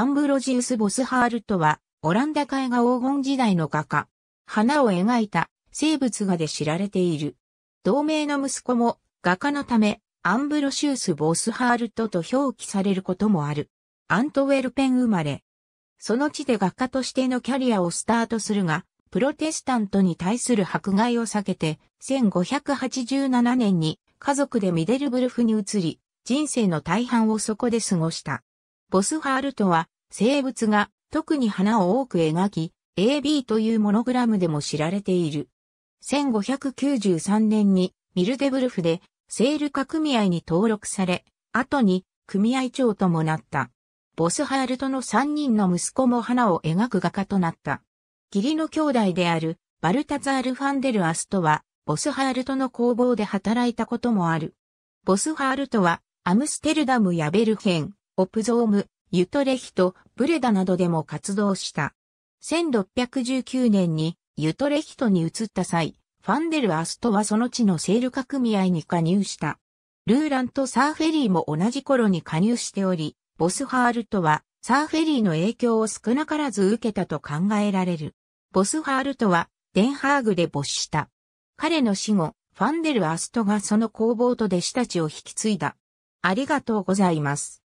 アンブロジウス・ボスハールトは、オランダ絵画黄金時代の画家。花を描いた生物画で知られている。同名の息子も画家のため、アンブロシウス・ボスハールトと表記されることもある。アントウェルペン生まれ。その地で画家としてのキャリアをスタートするが、プロテスタントに対する迫害を避けて、1587年に家族でミデルブルフに移り、人生の大半をそこで過ごした。ボスハールトは、生物が特に花を多く描き、AB というモノグラムでも知られている。1593年にミルデブルフでセール化組合に登録され、後に組合長ともなった。ボスハールトの3人の息子も花を描く画家となった。義理の兄弟であるバルタザール・ファンデル・アストは、ボスハールトの工房で働いたこともある。ボスハールトは、アムステルダムやベルヘン、オプゾーム、ユトレヒト、ブレダなどでも活動した。1619年にユトレヒトに移った際、ファンデル・アストはその地のセール化組合に加入した。ルーランとサーフェリーも同じ頃に加入しており、ボスハールトはサーフェリーの影響を少なからず受けたと考えられる。ボスハールトはデンハーグで没した。彼の死後、ファンデル・アストがその工房と弟子たちを引き継いだ。ありがとうございます。